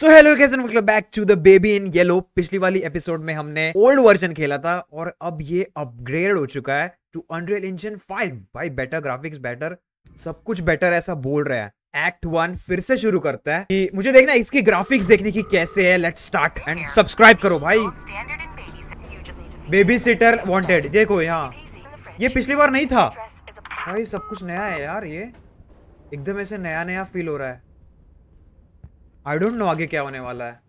सो hello कैसे मतलब back to the baby in yellow पिछली वाली एपिसोड में हमने ओल्ड वर्जन खेला था और अब ये अपग्रेड हो चुका है टू अनरियल इंजन 5 भाई बेटर ग्राफिक्स बेटर सब कुछ बेटर ऐसा बोल रहा है एक्ट वन फिर से शुरू करता है कि मुझे देखना इसकी ग्राफिक्स देखने की कैसे है लेट स्टार्ट एंड सब्सक्राइब करो भाई बेबी सिटर वॉन्टेड देखो यहाँ ये पिछली बार नहीं था भाई सब कुछ नया है यार ये एकदम ऐसे नया नया फील हो रहा है आई डोंट नो आगे क्या होने वाला है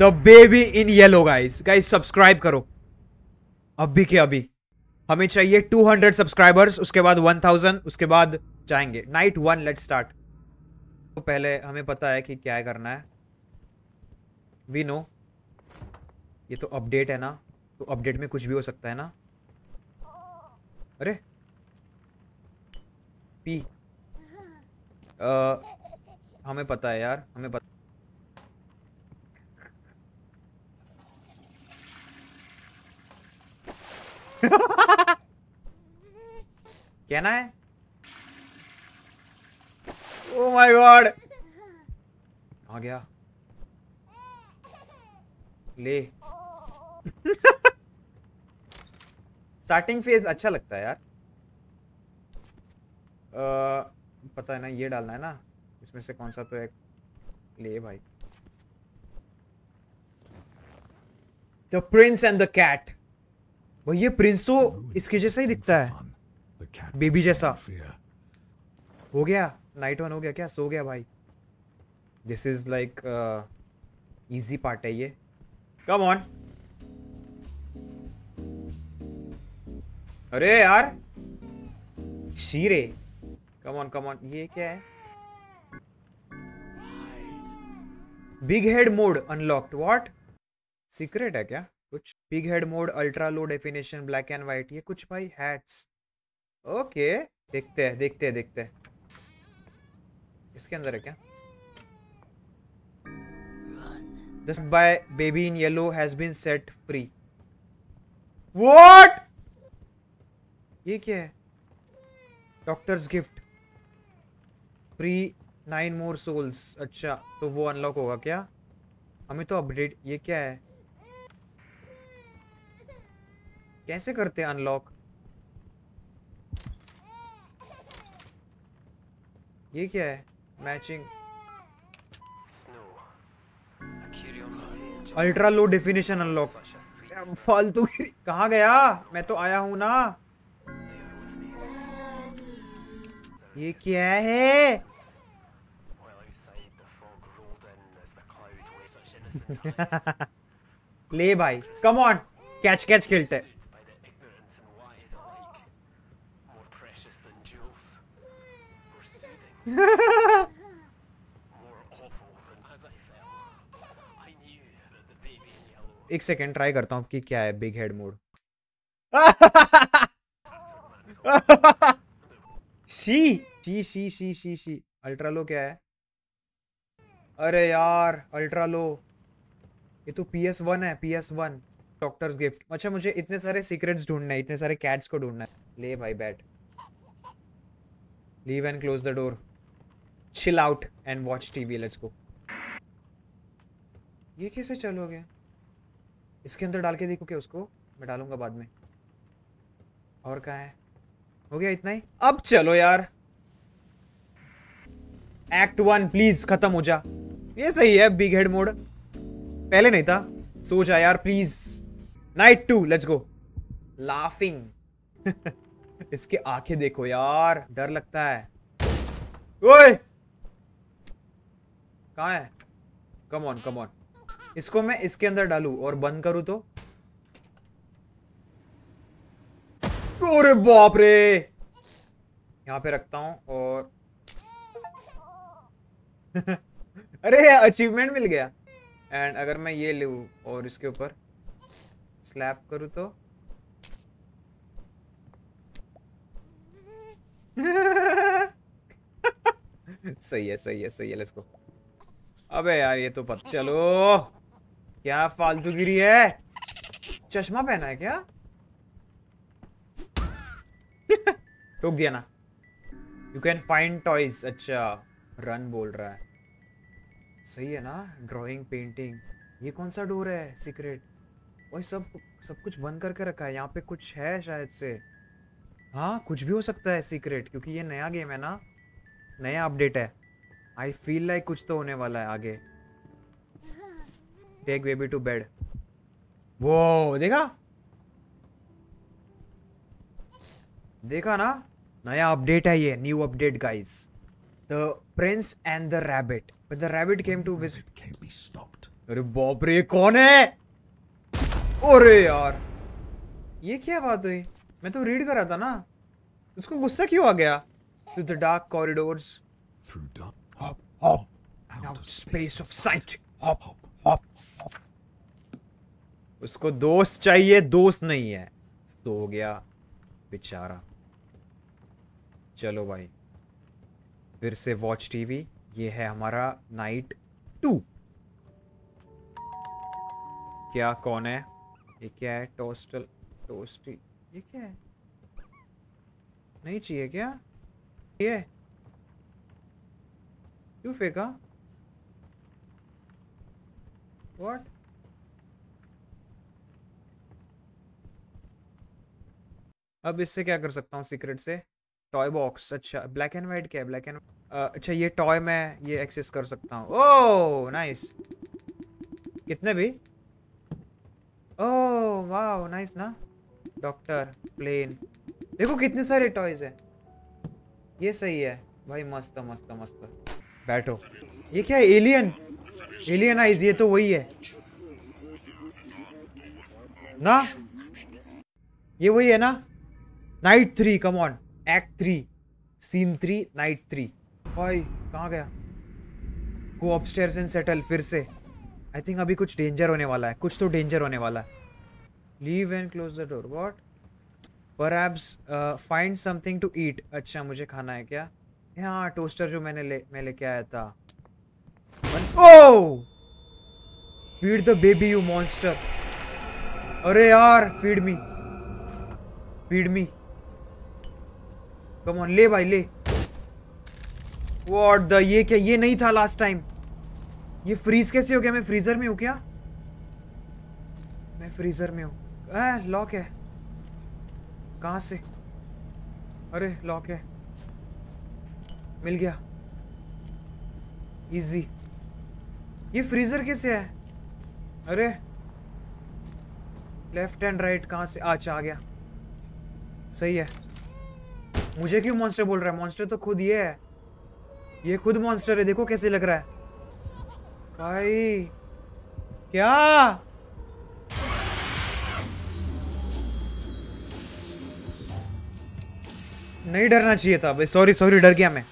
the baby in yellow guys guys subscribe करो अभी के अभी हमें चाहिए 200 सब्सक्राइबर्स उसके बाद 1000 उसके बाद जाएंगे नाइट वन लेट स्टार्ट तो पहले हमें पता है कि क्या करना है वी नो ये तो अपडेट है ना तो अपडेट में कुछ भी हो सकता है ना अरे पी आ, हमें पता है यार हमें पता कहना है ओ माय गॉड आ गया ले स्टार्टिंग फेज अच्छा लगता है यार आ, पता है ना ये डालना है ना इसमें से कौन सा तो एक ले भाई the prince and the cat भाई ये प्रिंस तो इसके जैसा ही दिखता है बेबी जैसा हो गया नाइट वन हो गया क्या सो गया भाई this is like easy part है ये कम ऑन अरे यार शीरे कम ऑन कम ऑन ये क्या है big head mode unlocked what secret है क्या कुछ big head mode ultra low definition black and white ये कुछ भाई हैट्स ओके देखते हैं देखते हैं देखते हैं इसके अंदर है क्या This by baby in yellow has been set free what ये क्या है doctor's gift free nine more souls अच्छा तो वो अनलॉक होगा क्या हमें तो अपडेट ये क्या है कैसे करते हैं अनलॉक ये क्या है matching ultra low definition unlock फालतू कहा गया मैं तो आया हूं ना ये क्या है ले भाई कम ऑन कैच कैच खेलते एक सेकेंड ट्राई करता हूं कि क्या है big head mode C C C C C C ultra low क्या है अरे यार अल्ट्रा लो ये तो पी एस वन है P S one doctor's gift अच्छा मुझे इतने सारे सीक्रेट्स ढूंढना है इतने सारे कैट्स को ढूंढना है ले भाई bat leave and close the door chill out and watch we let's go ये कैसे हो गया इसके अंदर डाल के देखो क्या उसको मैं डालूंगा बाद में और कहा है हो गया इतना ही अब चलो यार एक्ट वन प्लीज खत्म हो जा ये सही है बिग हेड मोड पहले नहीं था सो जा यार please night two let's go laughing इसके आंखें देखो यार डर लगता है ओए कहा है कम ऑन कम ऑन इसको मैं इसके अंदर डालू और बंद करूं तो बाप रे यहां पे रखता हूं और अरे अचीवमेंट मिल गया एंड अगर मैं ये लूँ और इसके ऊपर स्लैप करूँ तो सही है सही है सही है इसको अबे यार ये तो पता चलो क्या फालतू गिरी है चश्मा पहना है क्या ठोक दिया ना यू कैन फाइंड टॉयज अच्छा रन बोल रहा है सही है ना ड्राइंग पेंटिंग ये कौन सा डोर है सीक्रेट वही सब सब कुछ बंद करके रखा है यहाँ पे कुछ है शायद से हाँ कुछ भी हो सकता है सीक्रेट क्योंकि ये नया गेम है ना नया अपडेट है आई फील लाइक कुछ तो होने वाला है आगे टेक बेबी टू बेड वो देखा देखा ना नया अपडेट है ये new update guys the prince and the rabbit But the rabbit came to visit. Can't be stopped. अरे बाप रे कौन है? अरे यार, ये क्या बात हुई? मैं तो रीड कर रहा था ना. उसको गुस्सा क्यों आ गया? Through the dark corridors. Through dark. Hop, hop. Out of space of sight. Hop, hop, hop, hop. उसको दोस्त चाहिए, दोस्त नहीं है. सो गया, बेचारा. चलो भाई. फिर से वॉच टीवी ये है हमारा नाइट टू क्या कौन है ये क्या है टोस्टल टोस्टी ये क्या है नहीं चाहिए क्या ये क्यों फेंका व्हाट अब इससे क्या कर सकता हूँ सीक्रेट से टॉय बॉक्स अच्छा ब्लैक एंड वाइट क्या है ब्लैक एंड अच्छा ये टॉय मैं ये एक्सेस कर सकता हूँ ओह oh, नाइस कितने भी ओह वाह नाइस ना डॉक्टर प्लेन देखो कितने सारे टॉयज हैं ये सही है भाई मस्त मस्त मस्त बैठो ये क्या है एलियन एलियन आइज ये तो वही है ना ये वही है ना night three come on act three scene three night three भाई कहाँ गया गो अपस्टेयर्स एंड सेटल फिर से आई थिंक अभी कुछ डेंजर होने वाला है कुछ तो डेंजर होने वाला है leave and close the door what पर एब्स फाइंड समथिंग टू ईट अच्छा मुझे खाना है क्या हाँ टोस्टर जो मैंने ले मैं लेके आया था oh feed the baby you monster अरे यार feed me feed me come on ले भाई ले व्हाट द ये क्या ये नहीं था लास्ट टाइम ये फ्रीज कैसे हो गया मैं फ्रीजर में हूँ क्या मैं फ्रीजर में हूँ लॉक है कहाँ से अरे लॉक है मिल गया इजी ये फ्रीजर कैसे है अरे लेफ्ट एंड राइट कहाँ से अच्छा आ गया सही है मुझे क्यों मॉन्स्टर बोल रहा है मॉन्स्टर तो खुद ये है ये खुद मॉन्स्टर है देखो कैसे लग रहा है भाई क्या नहीं डरना चाहिए था भाई सॉरी सॉरी डर गया मैं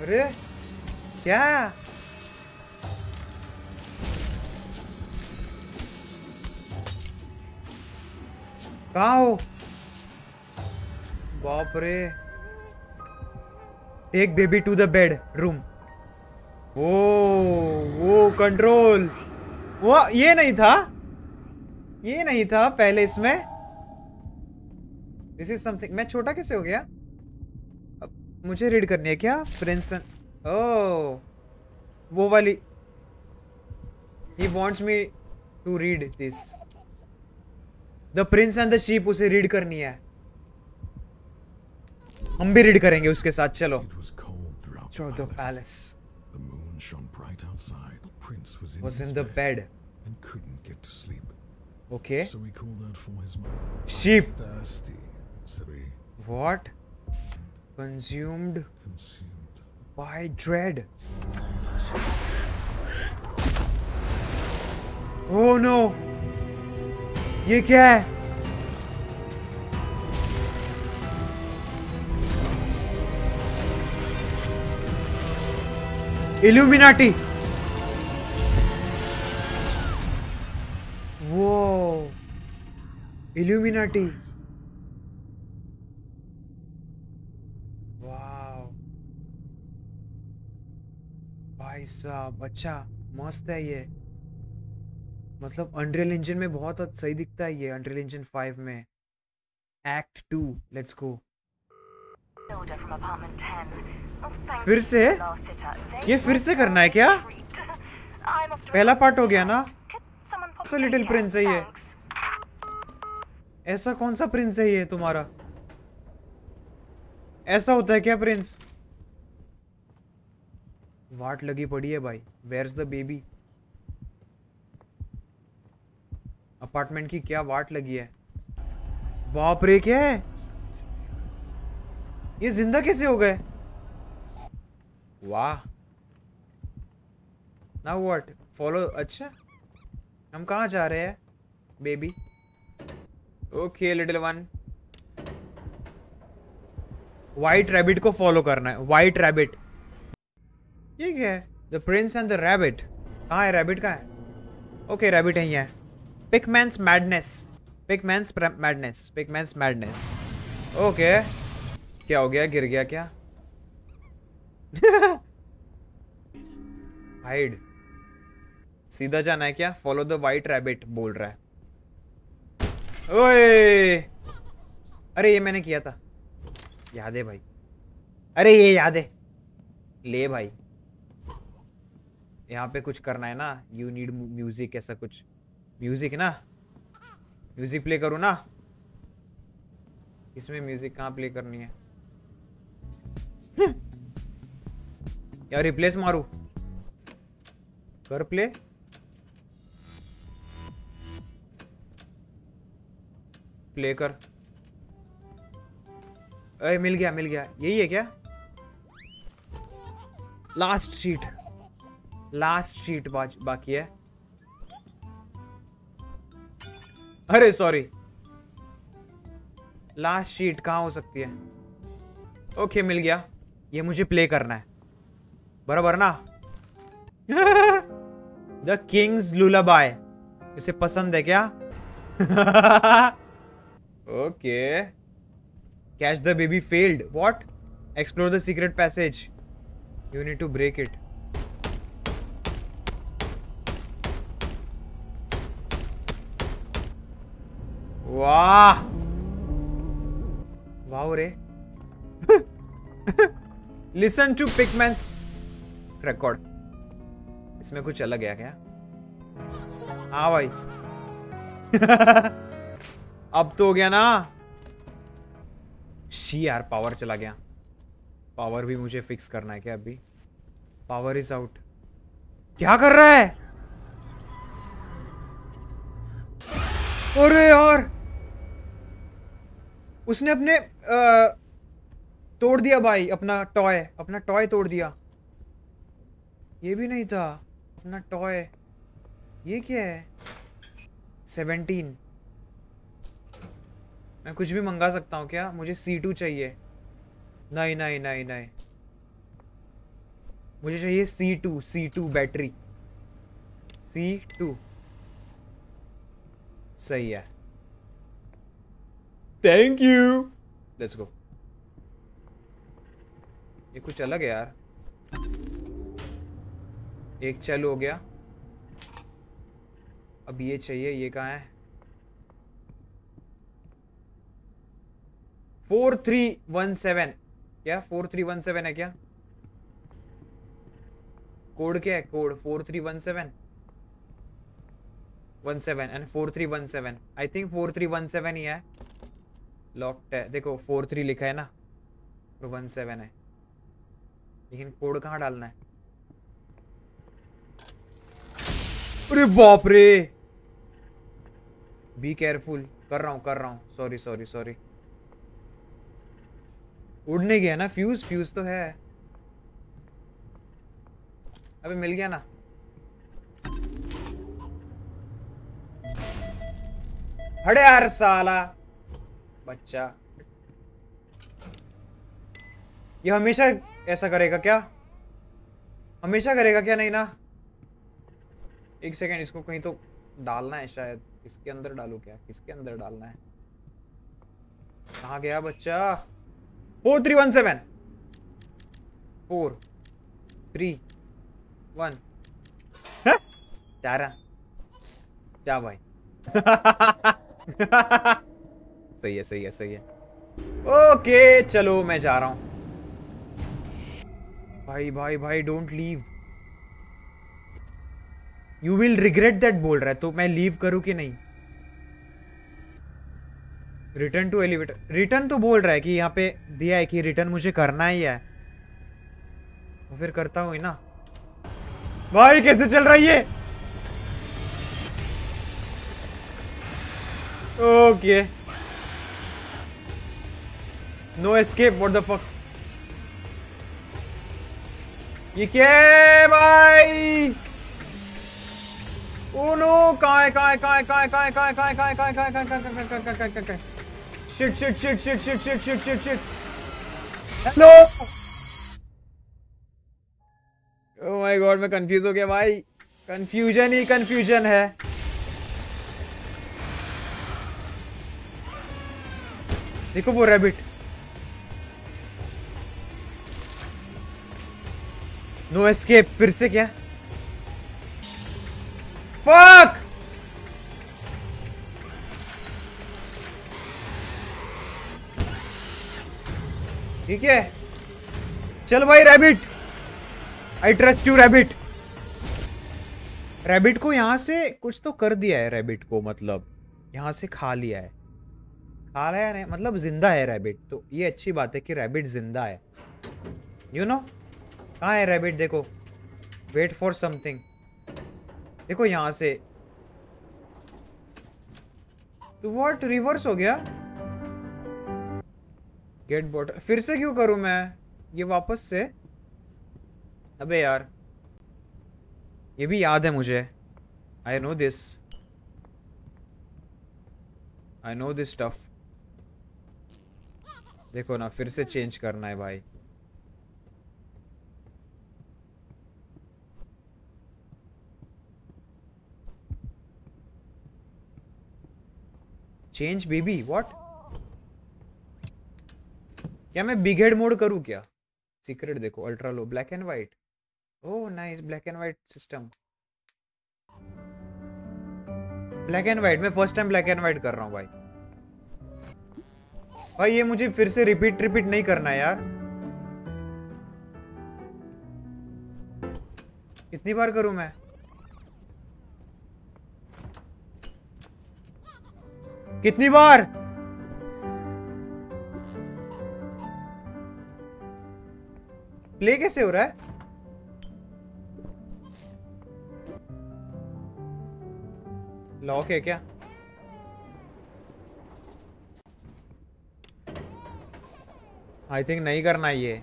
अरे क्या कहा हो बाप रे take baby to the bedroom oh वो कंट्रोल वो ये नहीं था ये नहीं था पहले इसमें दिस इज समथिंग मैं छोटा कैसे हो गया अब मुझे रीड करनी है क्या प्रिंसन ओ वो वाली he wants me to read this the prince and the sheep उसे रीड करनी है हम भी रीड करेंगे उसके साथ चलो छोड़ in the bed okay what dread oh no ये क्या है इल्यूमिनाटी वो इल्यूमिनाटी भाई साहब अच्छा मस्त है ये मतलब अनरियल इंजन में बहुत सही दिखता है ये अनरियल इंजन 5 में एक्ट 2 लेट्स गो फिर से ये फिर से करना है क्या पहला पार्ट हो गया ना सा लिटिल प्रिंस है ये ऐसा कौन सा प्रिंस है ये तुम्हारा ऐसा होता है क्या प्रिंस वाट लगी पड़ी है भाई where is the baby apartment की क्या वाट लगी है बाप रे क्या है ये जिंदा कैसे हो गए वाह ना वट फॉलो अच्छा हम कहाँ जा रहे हैं baby okay little one white rabbit को फॉलो करना है वाइट रैबिट ठीक है the prince and the rabbit कहाँ है रैबिट कहाँ है ओके रैबिट यहीं है मैंस madness Pickman's madness Pickman's madness okay क्या हो गया गिर गया क्या हाइड सीधा जाना है क्या फॉलो द वाइट रैबिट बोल रहा है ओए अरे ये मैंने किया था याद है भाई अरे ये याद है ले भाई यहाँ पे कुछ करना है ना यू नीड म्यूजिक ऐसा कुछ म्यूजिक ना म्यूजिक प्ले करूँ ना इसमें म्यूजिक कहाँ प्ले करनी है या रिप्लेस मारू कर प्ले प्ले कर अरे मिल गया मिल गया यही है क्या लास्ट शीट लास्ट शीट बाकी है अरे सॉरी लास्ट शीट कहाँ हो सकती है ओके मिल गया ये मुझे प्ले करना है बराबर ना द किंग्स लुलाबाय इसे पसंद है क्या okay catch the baby failed what explore the secret passage you need to break it वाह वाह रे लिसन टू पिकमैन रिकॉर्ड इसमें कुछ अलग है क्या हाँ भाई अब तो हो गया ना शी यार पावर चला गया पावर भी मुझे फिक्स करना है क्या अभी पावर इज आउट क्या कर रहा है अरे यार उसने अपने आ, तोड़ दिया भाई अपना टॉय अपना टॉय तोड़ दिया ये भी नहीं था अपना टॉय ये क्या है सेवेंटीन मैं कुछ भी मंगा सकता हूँ क्या मुझे सी टू चाहिए नहीं नहीं नहीं नहीं मुझे चाहिए C two C two battery C two सही है थैंक यू लेट्स गो ये कुछ अलग है यार एक चल हो गया अब ये चाहिए ये कहाँ है फोर थ्री वन सेवन क्या फोर थ्री वन सेवन है क्या कोड क्या है code four three one seven one seven and four three one seven I think four three one seven ही है लॉक्ड है देखो फोर थ्री लिखा है ना और तो वन सेवन है लेकिन कोड कहाँ डालना है अरे बाप रे बी केयरफुल कर रहा हूँ कर रहा हूँ सॉरी सॉरी सॉरी उड़ने गया ना फ्यूज फ्यूज तो है अबे मिल गया ना हड़े यार साला बच्चा ये हमेशा ऐसा करेगा क्या हमेशा करेगा क्या नहीं ना एक सेकेंड इसको कहीं तो डालना है शायद इसके अंदर डालू क्या किसके अंदर डालना है कहा गया बच्चा four three one seven four three one चार जा भाई सही है सही है सही है ओके चलो मैं जा रहा हूं भाई भाई भाई don't leave you will regret that बोल रहा है तो मैं लीव करूं कि नहीं रिटर्न टू एलिवेटर रिटर्न तो बोल रहा है कि यहाँ पे दिया है कि रिटर्न मुझे करना ही है तो फिर करता हूँ ना भाई कैसे चल रहा है ये okay no escape what the fuck ये क्या है भाई Oh no! Kai, Kai, Kai, Kai, Kai, Kai, Kai, Kai, Kai, Kai, Kai, Kai, Kai, Kai, Kai, Kai, Kai, Kai. Shit, shit, shit, shit, shit, shit, shit, shit, shit. Hello! Oh my god, मैं confused हो गया भाई. Confusion ही confusion है. देखो वो rabbit. No escape फिर से क्या? Fuck! ठीक है चल भाई rabbit I trust you rabbit rabbit को यहां से कुछ तो कर दिया है रैबिट को मतलब यहां से खा लिया है खा रहा है मतलब जिंदा है रैबिट तो ये अच्छी बात है कि रैबिट जिंदा है यू नो कहा है रैबिट देखो वेट फॉर समथिंग देखो यहां से तो वॉट रिवर्स हो गया गेट बॉटल फिर से क्यों करूं मैं ये वापस से अबे यार ये भी याद है मुझे I know this I know this tough देखो ना फिर से चेंज करना है भाई चेंज बेबी व्हाट क्या मैं बिग हेड मोड करूँ क्या सीक्रेट देखो ultra low black and white oh nice black and white system black and white मैं first time black and white कर रहा हूँ भाई भाई ये मुझे फिर से रिपीट रिपीट नहीं करना यार कितनी बार करूं मैं कितनी बार प्ले कैसे हो रहा है लॉक है क्या आई थिंक नहीं करना ये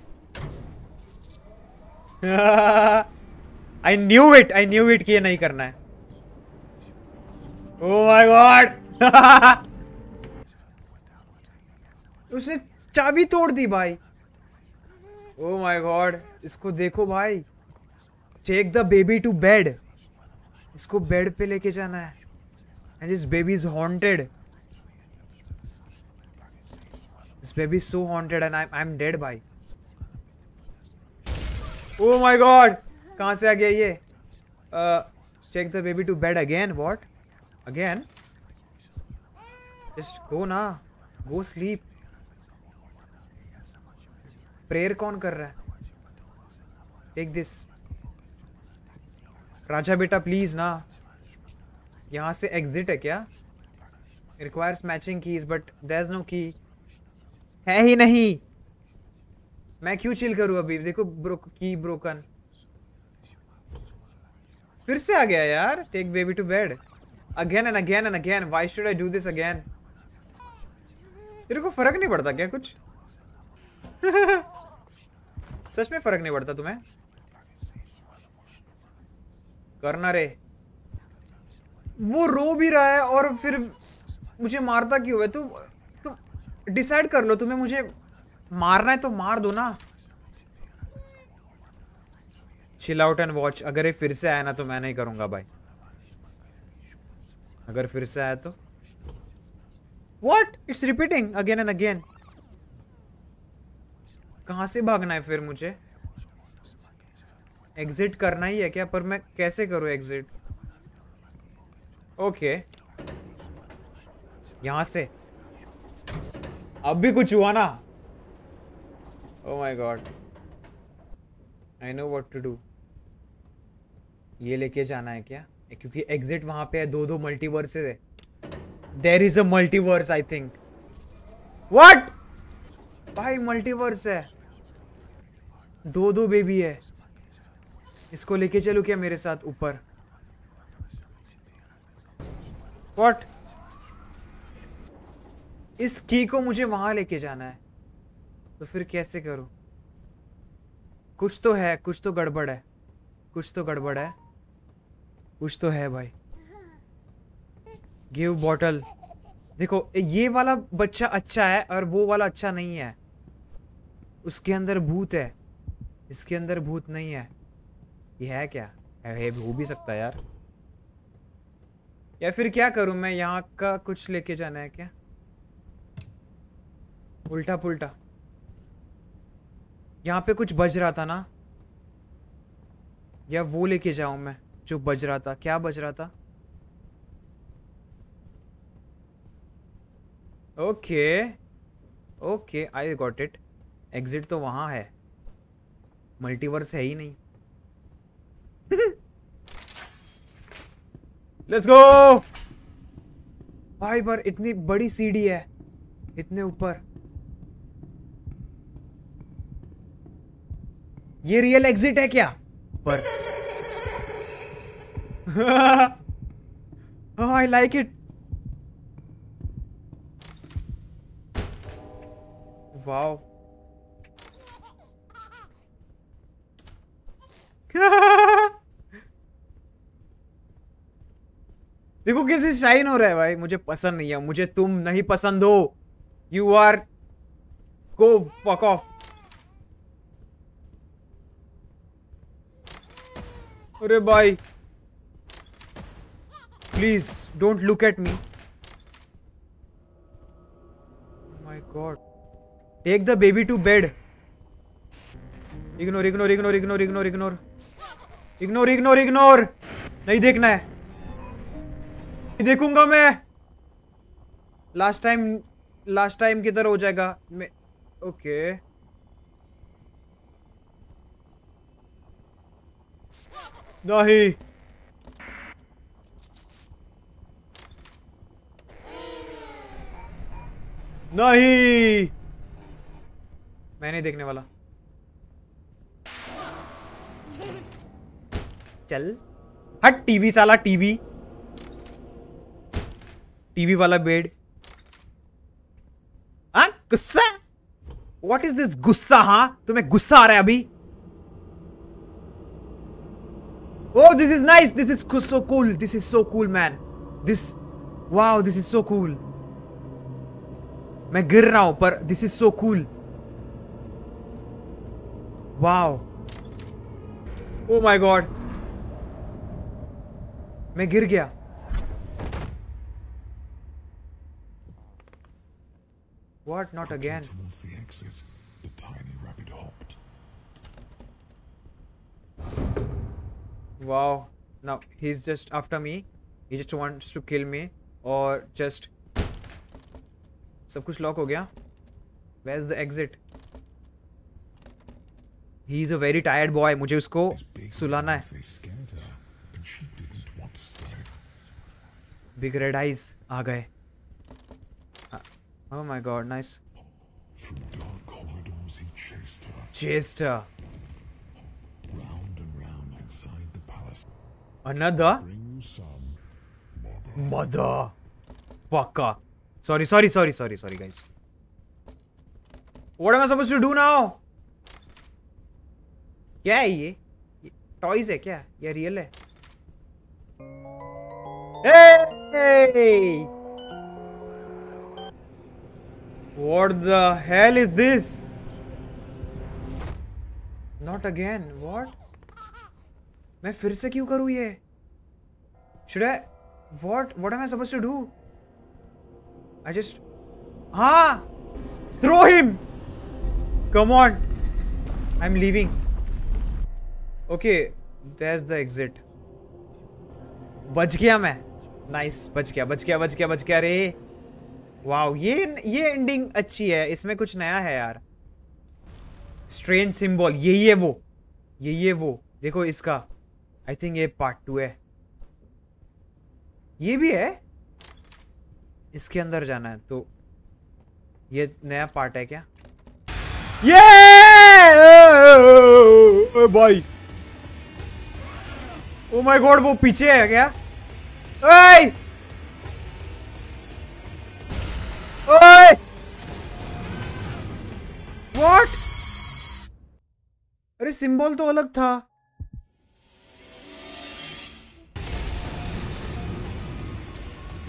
I knew it I knew it कि ये नहीं करना है ओ माई गॉड उसने चाबी तोड़ दी भाई ओ माई गॉड इसको देखो भाई take the baby to bed इसको बेड पे लेके जाना है and this baby is haunted this baby so haunted and I I am dead भाई ओ माई गॉड कहाँ से आ गया ये take the baby to bed again what again just go ना गो स्लीप प्रेयर कौन कर रहा है टेक दिस राजा बेटा प्लीज ना यहाँ से एग्जिट है क्या requires matching keys but there is no key है ही नहीं मैं क्यों चिल करूँ अभी देखो ब्रो की ब्रोकन फिर से आ गया यार take baby to bed again and again and again why should I do this again तेरे को फर्क नहीं पड़ता क्या कुछ सच में फर्क नहीं पड़ता तुम्हें करना रे वो रो भी रहा है और फिर मुझे मारता क्यों है तू तुम डिसाइड कर लो तुम्हें मुझे मारना है तो मार दो ना चिल आउट एंड वॉच अगर ये फिर से आया ना तो मैं नहीं करूंगा भाई अगर फिर से आया तो What? It's repeating again and again. कहाँ से भागना है फिर मुझे एग्जिट करना ही है क्या पर मैं कैसे करूँ एग्जिट ओके यहाँ से अब भी कुछ हुआ ना oh my god I know what to do ये लेके जाना है क्या क्योंकि एग्जिट वहाँ पे है दो दो मल्टीवर्सेस है there is a multiverse I think what भाई मल्टीवर्स है दो दो बेबी है इसको लेके चलू क्या मेरे साथ ऊपर वॉट इस की को मुझे वहां लेके जाना है तो फिर कैसे करूं कुछ तो है कुछ तो गड़बड़ है कुछ तो गड़बड़ है कुछ तो है भाई गिव बॉटल देखो ये वाला बच्चा अच्छा है और वो वाला अच्छा नहीं है उसके अंदर भूत है इसके अंदर भूत नहीं है ये है क्या है हो भी सकता है यार या फिर क्या करूं मैं यहाँ का कुछ लेके जाना है क्या उल्टा पुल्टा यहाँ पे कुछ बज रहा था ना या वो लेके जाऊं मैं जो बज रहा था क्या बज रहा था okay okay I got it exit तो वहां है मल्टीवर्स है ही नहीं लेट्स गो भाई पर इतनी बड़ी सीढ़ी है इतने ऊपर ये रियल एग्जिट है क्या पर आई लाइक इट wow. देखो कैसे शाइन हो रहा है भाई मुझे पसंद नहीं है मुझे तुम नहीं पसंद हो you are go fuck off अरे भाई please don't look at me my god take the baby to bed ignore ignore ignore ignore ignore ignore ignore ignore ignore नहीं देखना है नहीं देखूंगा मैं लास्ट टाइम लास्ट टाइम किधर हो जाएगा मैं ओके नहीं नहीं मैं नहीं देखने वाला चल हट टीवी साला टीवी टीवी वाला बेड गुस्सा वॉट इज दिस गुस्सा हाँ तुम्हें गुस्सा आ रहा है अभी oh this is nice this is so cool this is so cool man this वाह दिस इज सो कूल मैं गिर रहा हूं पर this is so cool wow oh my god मैं गिर गया वॉट नॉट अगेन वाओ ना he is just after me he just wants to किल मी और जस्ट सब कुछ लॉक हो गया where is the exit he is a very tired boy मुझे उसको सुलाना है बिग रेड आइज आ गए oh my god nice Chester. Round and round inside the palace. Another? Mother. Fucker. Sorry, sorry, sorry, sorry, sorry, guys. What am I supposed to do now? क्या है ये toys है क्या ये real है eh what the hell is this not again what मैं फिर से क्यों करूं ये should I what what am I suppose to do I just हां throw him come on I am leaving okay that's the exit बच गया मैं नाइस बच गया बच गया बच गया बच गया अरे वाओ ये ये एंडिंग अच्छी है इसमें कुछ नया है यार स्ट्रेंज सिंबल यही है वो यही है वो देखो इसका आई थिंक ये पार्ट टू है ये भी है इसके अंदर जाना है तो ये नया पार्ट है क्या ये ओ, ओ, भाई ओ माय गॉड वो पीछे है क्या ओए ओए व्हाट अरे सिंबल तो अलग था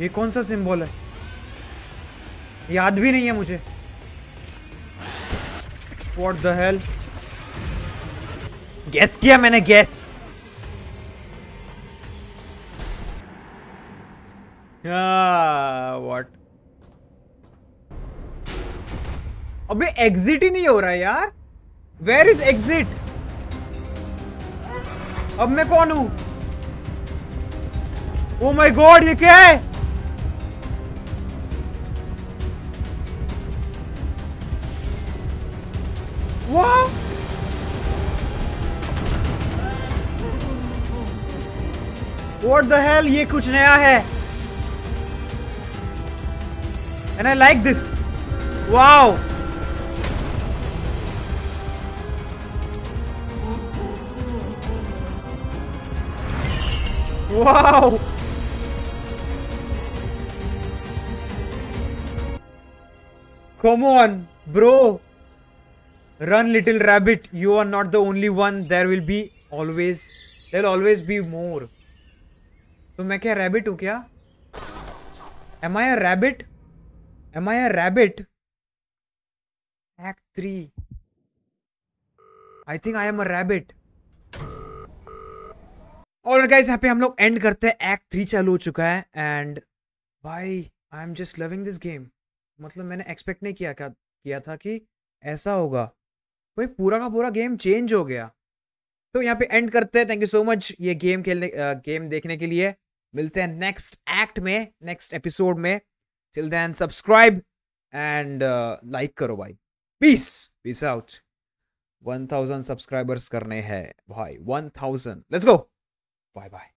ये कौन सा सिंबल है याद भी नहीं है मुझे व्हाट द हेल गैस किया मैंने गैस वॉट अबे एग्जिट ही नहीं हो रहा यार वेर इज एग्जिट अब मैं कौन हूं ओ माई गॉड ये क्या है वो वॉट द हेल ये कुछ नया है And I like this. Wow. Wow. Come on, bro. Run, little rabbit. You are not the only one. There will be always, there will always be more. So, मैं क्या rabbit हूँ Am I a rabbit? Am I a rabbit? Act 3. I think I am a rabbit और guys, यहाँ पे हम लोग and करते हैं एक्ट थ्री चालू हो चुका है एंड भाई I am just loving this game मतलब मैंने एक्सपेक्ट नहीं किया क्या किया था कि ऐसा होगा भाई पूरा का पूरा गेम चेंज हो गया तो यहाँ पे एंड करते हैं थैंक यू सो मच ये गेम खेलने गेम देखने के लिए मिलते हैं नेक्स्ट एक्ट में नेक्स्ट एपिसोड में till then subscribe and like करो भाई peace peace out one thousand subscribers करने हैं भाई one thousand let's go bye bye